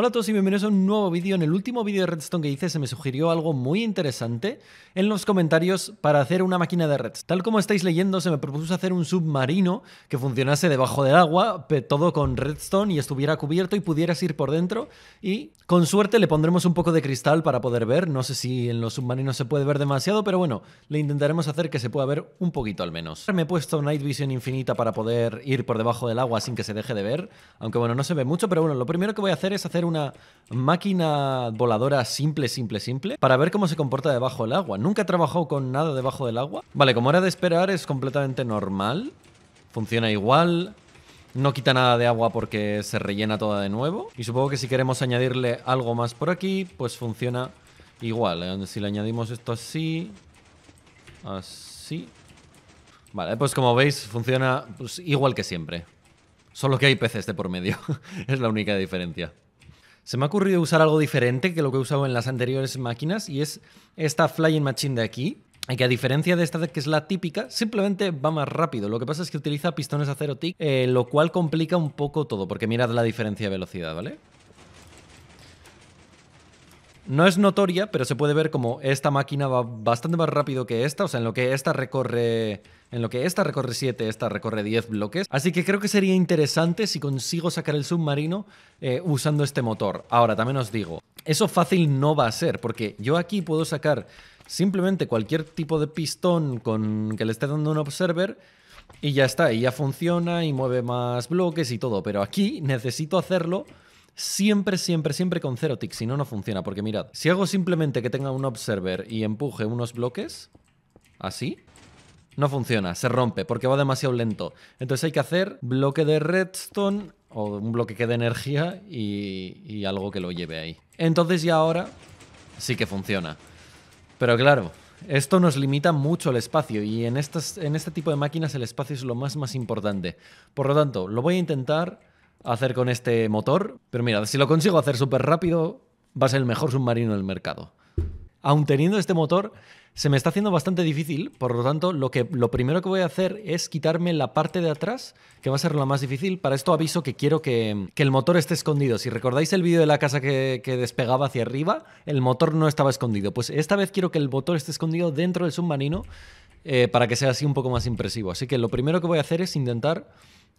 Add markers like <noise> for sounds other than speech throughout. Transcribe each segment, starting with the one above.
Hola a todos y bienvenidos a un nuevo vídeo. En el último vídeo de Redstone que hice se me sugirió algo muy interesante en los comentarios para hacer una máquina de Redstone. Tal como estáis leyendo, se me propuso hacer un submarino que funcionase debajo del agua, todo con Redstone y estuviera cubierto y pudieras ir por dentro. Y con suerte le pondremos un poco de cristal para poder ver. No sé si en los submarinos se puede ver demasiado, pero bueno, le intentaremos hacer que se pueda ver un poquito al menos. Me he puesto Night Vision infinita para poder ir por debajo del agua sin que se deje de ver. Aunque bueno, no se ve mucho, pero bueno, lo primero que voy a hacer es hacer un una máquina voladora simple, simple, simple, para ver cómo se comporta debajo del agua. Nunca he trabajado con nada debajo del agua. Vale, como era de esperar, es completamente normal. Funciona igual. No quita nada de agua porque se rellena toda de nuevo. Y supongo que si queremos añadirle algo más por aquí, pues funciona igual. Eh, si le añadimos esto así... Así... Vale, pues como veis, funciona pues, igual que siempre. Solo que hay peces de por medio. <laughs> es la única diferencia. Se me ha ocurrido usar algo diferente que lo que he usado en las anteriores máquinas y es esta Flying Machine de aquí, y que a diferencia de esta que es la típica, simplemente va más rápido. Lo que pasa es que utiliza pistones acero TIC, eh, lo cual complica un poco todo, porque mirad la diferencia de velocidad, ¿vale? No es notoria, pero se puede ver como esta máquina va bastante más rápido que esta, o sea, en lo que esta recorre en lo que esta recorre 7, esta recorre 10 bloques. Así que creo que sería interesante si consigo sacar el submarino eh, usando este motor. Ahora, también os digo, eso fácil no va a ser, porque yo aquí puedo sacar simplemente cualquier tipo de pistón con que le esté dando un observer y ya está, y ya funciona y mueve más bloques y todo, pero aquí necesito hacerlo Siempre, siempre, siempre con cero ticks, si no, no funciona. Porque mirad, si hago simplemente que tenga un observer y empuje unos bloques, así, no funciona, se rompe, porque va demasiado lento. Entonces hay que hacer bloque de redstone o un bloque que de energía y, algo que lo lleve ahí. Entonces ya ahora sí que funciona. Pero claro, esto nos limita mucho el espacio y en, estas, en este tipo de máquinas el espacio es lo más más importante. Por lo tanto, lo voy a intentar hacer con este motor. Pero mirad, si lo consigo hacer súper rápido, va a ser el mejor submarino del mercado. aún teniendo este motor, se me está haciendo bastante difícil, por lo tanto, lo, que, lo primero que voy a hacer es quitarme la parte de atrás, que va a ser la más difícil. Para esto aviso que quiero que, el motor esté escondido. Si recordáis el vídeo de la casa que, que, despegaba hacia arriba, el motor no estaba escondido. Pues esta vez quiero que el motor esté escondido dentro del submarino eh, para que sea así un poco más impresivo. Así que lo primero que voy a hacer es intentar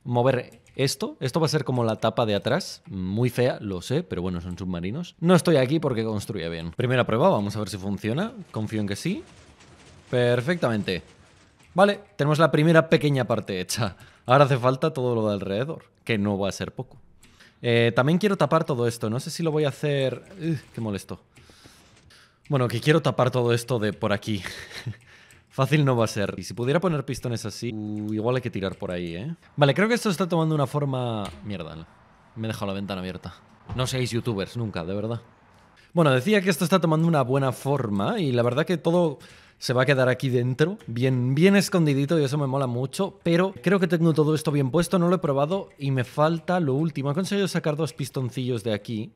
mover esto. Esto va a ser como la tapa de atrás. Muy fea, lo sé, pero bueno, son submarinos. No estoy aquí porque construye bien. Primera prueba, vamos a ver si funciona. Confío en que sí. Perfectamente. Vale, tenemos la primera pequeña parte hecha. Ahora hace falta todo lo de alrededor, que no va a ser poco. Eh, también quiero tapar todo esto. No sé si lo voy a hacer... qué molesto. Bueno, que quiero tapar todo esto de por aquí. <laughs> Fácil no va a ser. Y si pudiera poner pistones así, uh, igual hay que tirar por ahí, ¿eh? Vale, creo que esto está tomando una forma... Mierda, me he dejado la ventana abierta. No seáis youtubers nunca, de verdad. Bueno, decía que esto está tomando una buena forma y la verdad que todo se va a quedar aquí dentro, bien, bien escondidito y eso me mola mucho, pero creo que tengo todo esto bien puesto, no lo he probado y me falta lo último. He conseguido sacar dos pistoncillos de aquí,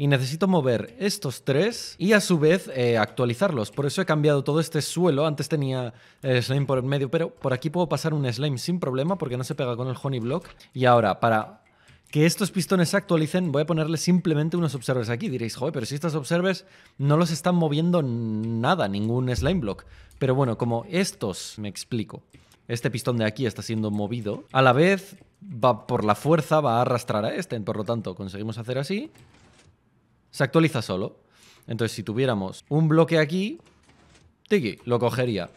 y necesito mover estos tres y a su vez eh, actualizarlos. Por eso he cambiado todo este suelo. Antes tenía el eh, slime por el medio, pero por aquí puedo pasar un slime sin problema porque no se pega con el honey block. Y ahora, para que estos pistones se actualicen, voy a ponerle simplemente unos observers aquí. Diréis, joder, pero si estos observers no los están moviendo nada, ningún slime block. Pero bueno, como estos, me explico. Este pistón de aquí está siendo movido. A la vez, va por la fuerza, va a arrastrar a este. Por lo tanto, conseguimos hacer así se actualiza solo. Entonces, si tuviéramos un bloque aquí, tiki, lo cogería.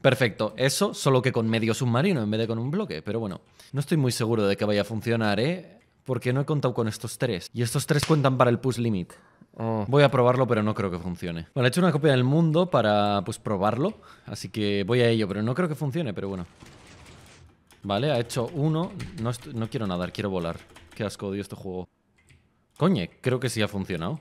Perfecto, eso solo que con medio submarino en vez de con un bloque, pero bueno, no estoy muy seguro de que vaya a funcionar, ¿eh? Porque no he contado con estos tres. Y estos tres cuentan para el push limit. Oh. Voy a probarlo, pero no creo que funcione. Bueno, he hecho una copia del mundo para, pues, probarlo. Así que voy a ello, pero no creo que funcione, pero bueno. Vale, ha hecho uno. No, no quiero nadar, quiero volar. Qué asco, odio este juego. Coño, creo que sí ha funcionado.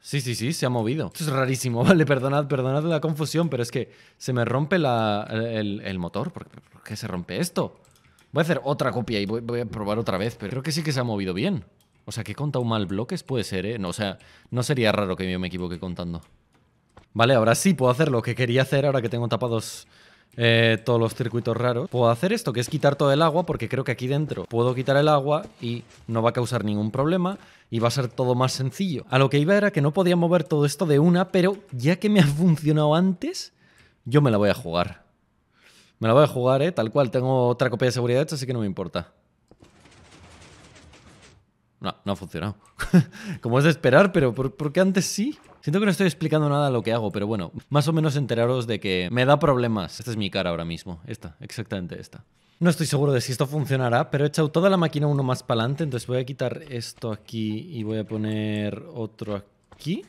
Sí, sí, sí, se ha movido. Esto es rarísimo, <laughs> ¿vale? Perdonad, perdonad la confusión, pero es que se me rompe la, el, motor. ¿Por, qué se rompe esto? Voy a hacer otra copia y voy, a probar otra vez, pero creo que sí que se ha movido bien. O sea, que he contado mal bloques, puede ser, ¿eh? No, o sea, no sería raro que yo me equivoque contando. Vale, ahora sí puedo hacer lo que quería hacer ahora que tengo tapados eh, todos los circuitos raros. Puedo hacer esto, que es quitar todo el agua, porque creo que aquí dentro puedo quitar el agua y no va a causar ningún problema y va a ser todo más sencillo. A lo que iba era que no podía mover todo esto de una, pero ya que me ha <laughs> funcionado antes, yo me la voy a jugar. Me la voy a jugar, eh, Tal cual, tengo otra copia de seguridad hecha, así que no me importa. No, no ha funcionado. <laughs> Como es de esperar, pero ¿por, qué antes sí? Siento que no estoy explicando nada lo que hago, pero bueno, más o menos enteraros de que me da problemas. Esta es mi cara ahora mismo, esta, exactamente esta. No estoy seguro de si esto funcionará, pero he echado toda la máquina uno más para adelante, entonces voy a quitar esto aquí y voy a poner otro aquí.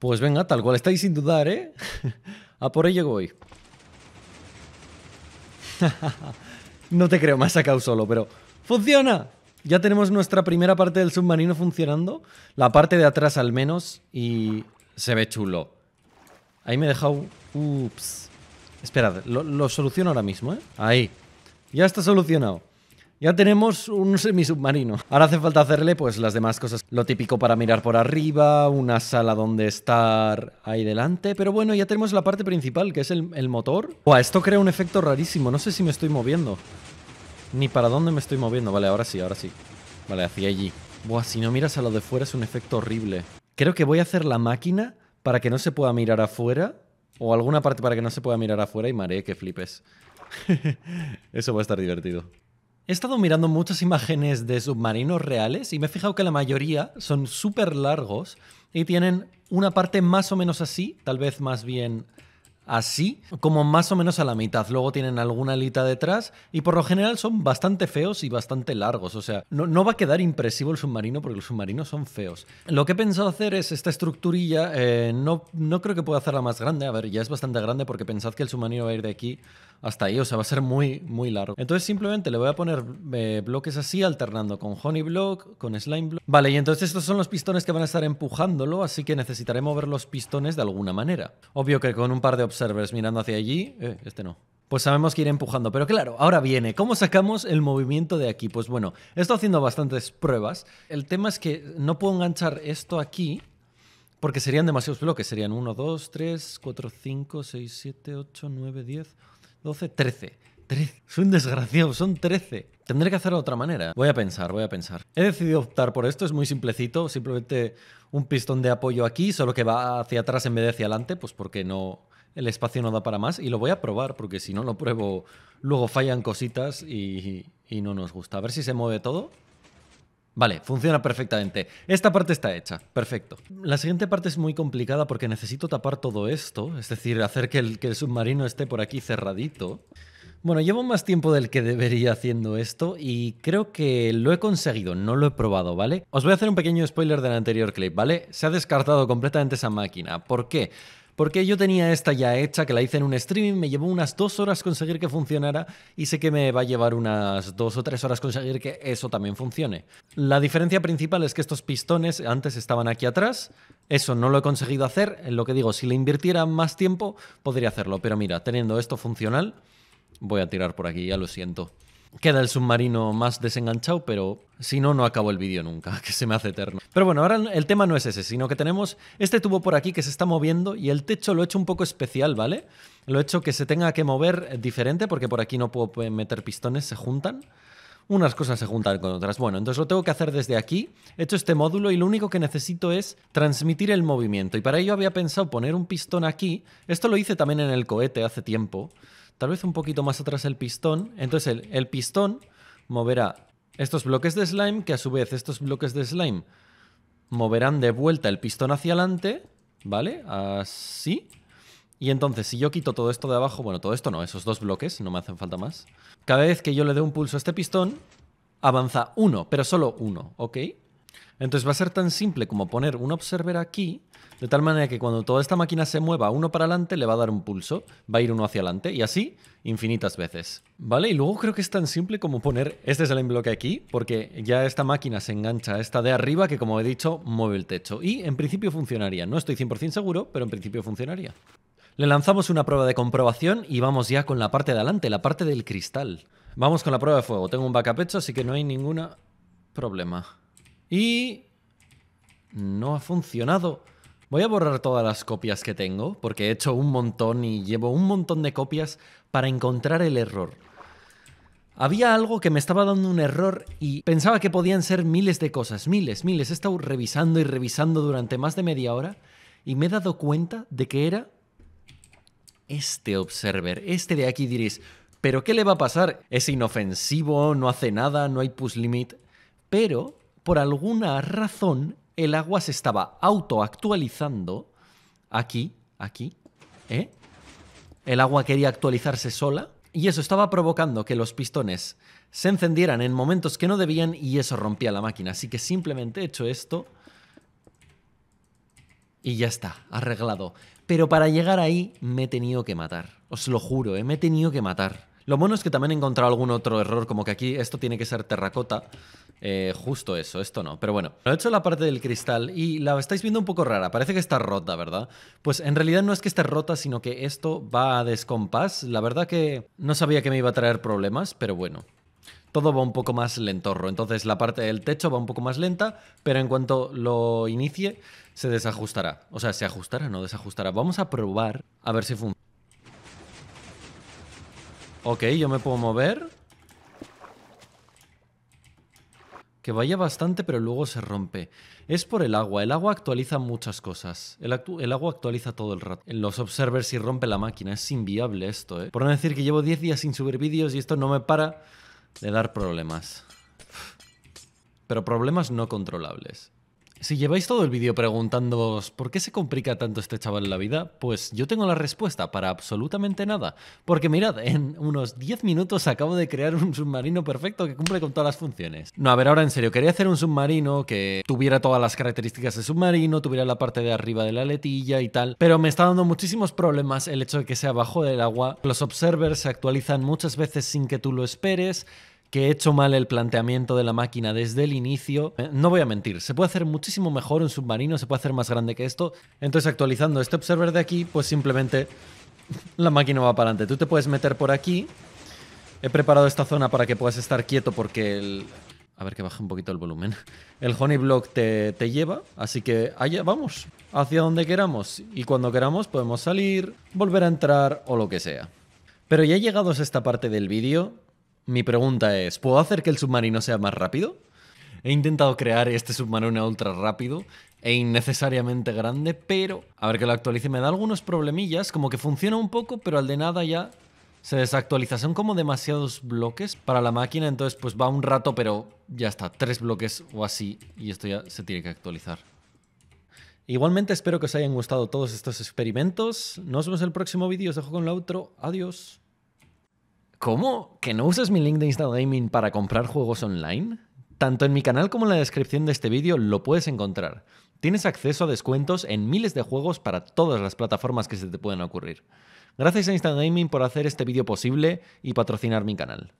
Pues venga, tal cual estáis sin dudar, ¿eh? <laughs> a por ello voy. <laughs> no te creo, me ha sacado solo, pero... ¡Funciona! Ya tenemos nuestra primera parte del submarino funcionando. La parte de atrás al menos. Y se ve chulo. Ahí me he dejado... Ups. Esperad, lo, soluciono ahora mismo, ¿eh? Ahí. Ya está solucionado. Ya tenemos un semisubmarino. Ahora hace falta hacerle pues las demás cosas. Lo típico para mirar por arriba, una sala donde estar ahí delante. Pero bueno, ya tenemos la parte principal, que es el, el motor. Buah, esto crea un efecto rarísimo. No sé si me estoy moviendo ni para dónde me estoy moviendo. Vale, ahora sí, ahora sí. Vale, hacia allí. Buah, si no miras a lo de fuera es un efecto horrible. Creo que voy a hacer la máquina para que no se pueda mirar afuera. O alguna parte para que no se pueda mirar afuera y mareé que flipes. <laughs> Eso va a estar divertido. He estado mirando muchas imágenes de submarinos reales y me he fijado que la mayoría son súper largos y tienen una parte más o menos así, tal vez más bien así, como más o menos a la mitad. Luego tienen alguna alita detrás y por lo general son bastante feos y bastante largos. O sea, no, va a quedar impresivo el submarino porque los submarinos son feos. Lo que he pensado hacer es esta estructurilla, eh, no, no creo que pueda hacerla más grande. A ver, ya es bastante grande porque pensad que el submarino va a ir de aquí hasta ahí, o sea, va a ser muy, muy largo. Entonces simplemente le voy a poner eh, bloques así, alternando con Honey Block, con Slime Block. Vale, y entonces estos son los pistones que van a estar empujándolo, así que necesitaré mover los pistones de alguna manera. Obvio que con un par de opciones observers mirando hacia allí. Eh, este no. Pues sabemos que ir empujando, pero claro, ahora viene. ¿Cómo sacamos el movimiento de aquí? Pues bueno, he estado haciendo bastantes pruebas. El tema es que no puedo enganchar esto aquí porque serían demasiados bloques. Serían 1, 2, 3, 4, 5, 6, 7, 8, 9, 10, 12, 13. 13. Soy un desgraciado, son 13. Tendré que hacerlo de otra manera. Voy a pensar, voy a pensar. He decidido optar por esto, es muy simplecito. Simplemente un pistón de apoyo aquí, solo que va hacia atrás en vez de hacia adelante, pues porque no el espacio no da para más y lo voy a probar porque si no lo pruebo luego fallan cositas y, no nos gusta. A ver si se mueve todo. Vale, funciona perfectamente. Esta parte está hecha, perfecto. La siguiente parte es muy complicada porque necesito tapar todo esto, es decir, hacer que el, que el submarino esté por aquí cerradito. Bueno, llevo más tiempo del que debería haciendo esto y creo que lo he conseguido, no lo he probado, ¿vale? Os voy a hacer un pequeño spoiler del anterior clip, ¿vale? Se ha descartado completamente esa máquina. ¿Por qué? Porque yo tenía esta ya hecha, que la hice en un streaming, me llevó unas dos horas conseguir que funcionara y sé que me va a llevar unas dos o tres horas conseguir que eso también funcione. La diferencia principal es que estos pistones antes estaban aquí atrás, eso no lo he conseguido hacer, en lo que digo, si le invirtiera más tiempo podría hacerlo, pero mira, teniendo esto funcional, voy a tirar por aquí, ya lo siento. Queda el submarino más desenganchado, pero si no, no acabo el vídeo nunca, <laughs> que se me hace eterno. Pero bueno, ahora el tema no es ese, sino que tenemos este tubo por aquí que se está moviendo y el techo lo he hecho un poco especial, ¿vale? Lo he hecho que se tenga que mover diferente porque por aquí no puedo meter pistones, se juntan unas cosas se juntan con otras. Bueno, entonces lo tengo que hacer desde aquí. He hecho este módulo y lo único que necesito es transmitir el movimiento. Y para ello había pensado poner un pistón aquí. Esto lo hice también en el cohete hace tiempo tal vez un poquito más atrás el pistón. Entonces el, pistón moverá estos bloques de slime, que a su vez estos bloques de slime moverán de vuelta el pistón hacia adelante, ¿vale? Así. Y entonces, si yo quito todo esto de abajo, bueno, todo esto no, esos dos bloques, no me hacen falta más. Cada vez que yo le dé un pulso a este pistón, avanza uno, pero solo uno, ¿ok? Entonces va a ser tan simple como poner un observer aquí, de tal manera que cuando toda esta máquina se mueva uno para adelante, le va a dar un pulso, va a ir uno hacia adelante y así infinitas veces. ¿Vale? Y luego creo que es tan simple como poner este es el bloque aquí, porque ya esta máquina se engancha a esta de arriba que, como he dicho, mueve el techo. Y en principio funcionaría. No estoy 100% seguro, pero en principio funcionaría. Le lanzamos una prueba de comprobación y vamos ya con la parte de adelante, la parte del cristal. Vamos con la prueba de fuego. Tengo un pecho así que no hay ningún problema. Y... No ha funcionado. Voy a borrar todas las copias que tengo, porque he hecho un montón y llevo un montón de copias para encontrar el error. Había algo que me estaba dando un error y pensaba que podían ser miles de cosas, miles, miles. He estado revisando y revisando durante más de media hora y me he dado cuenta de que era este observer, este de aquí diréis, pero ¿qué le va a pasar? Es inofensivo, no hace nada, no hay push limit, pero por alguna razón el agua se estaba autoactualizando aquí, aquí, ¿eh? El agua quería actualizarse sola y eso estaba provocando que los pistones se encendieran en momentos que no debían y eso rompía la máquina. Así que simplemente he hecho esto y ya está, arreglado. Pero para llegar ahí me he tenido que matar, os lo juro, ¿eh? me he tenido que matar. Lo bueno es que también he encontrado algún otro error, como que aquí esto tiene que ser terracota. Eh, justo eso, esto no. Pero bueno, lo he hecho la parte del cristal y la estáis viendo un poco rara. Parece que está rota, ¿verdad? Pues en realidad no es que esté rota, sino que esto va a descompás. La verdad que no sabía que me iba a traer problemas, pero bueno todo va un poco más lentorro. Entonces la parte del techo va un poco más lenta, pero en cuanto lo inicie, se desajustará. O sea, se ajustará, no desajustará. Vamos a probar a ver si funciona. Ok, yo me puedo mover. Que vaya bastante, pero luego se rompe. Es por el agua. El agua actualiza muchas cosas. El, agua actualiza todo el rato. En los observers y rompe la máquina. Es inviable esto, ¿eh? Por no decir que llevo 10 días sin subir vídeos y esto no me para de dar problemas. Pero problemas no controlables. Si lleváis todo el vídeo preguntándoos por qué se complica tanto este chaval en la vida, pues yo tengo la respuesta para absolutamente nada. Porque mirad, en unos 10 minutos acabo de crear un submarino perfecto que cumple con todas las funciones. No, a ver, ahora en serio, quería hacer un submarino que tuviera todas las características de submarino, tuviera la parte de arriba de la letilla y tal, pero me está dando muchísimos problemas el hecho de que sea bajo del agua. Los observers se actualizan muchas veces sin que tú lo esperes que he hecho mal el planteamiento de la máquina desde el inicio. Eh, no voy a mentir, se puede hacer muchísimo mejor un submarino, se puede hacer más grande que esto. Entonces actualizando este observer de aquí, pues simplemente la máquina va para adelante. Tú te puedes meter por aquí. He preparado esta zona para que puedas estar quieto porque el... A ver que baje un poquito el volumen. El Honey Block te, te lleva, así que allá vamos, hacia donde queramos. Y cuando queramos podemos salir, volver a entrar o lo que sea. Pero ya llegados a esta parte del vídeo, mi pregunta es, ¿puedo hacer que el submarino sea más rápido? He intentado crear este submarino ultra rápido e innecesariamente grande, pero a ver que lo actualice me da algunos problemillas, como que funciona un poco, pero al de nada ya se desactualiza. Son como demasiados bloques para la máquina, entonces pues va un rato, pero ya está, tres bloques o así, y esto ya se tiene que actualizar. Igualmente espero que os hayan gustado todos estos experimentos. Nos vemos en el próximo vídeo, os dejo con la outro. Adiós. ¿Cómo? ¿Que no uses mi link de Instagaming para comprar juegos online? Tanto en mi canal como en la descripción de este vídeo lo puedes encontrar. Tienes acceso a descuentos en miles de juegos para todas las plataformas que se te puedan ocurrir. Gracias a Instagaming por hacer este vídeo posible y patrocinar mi canal.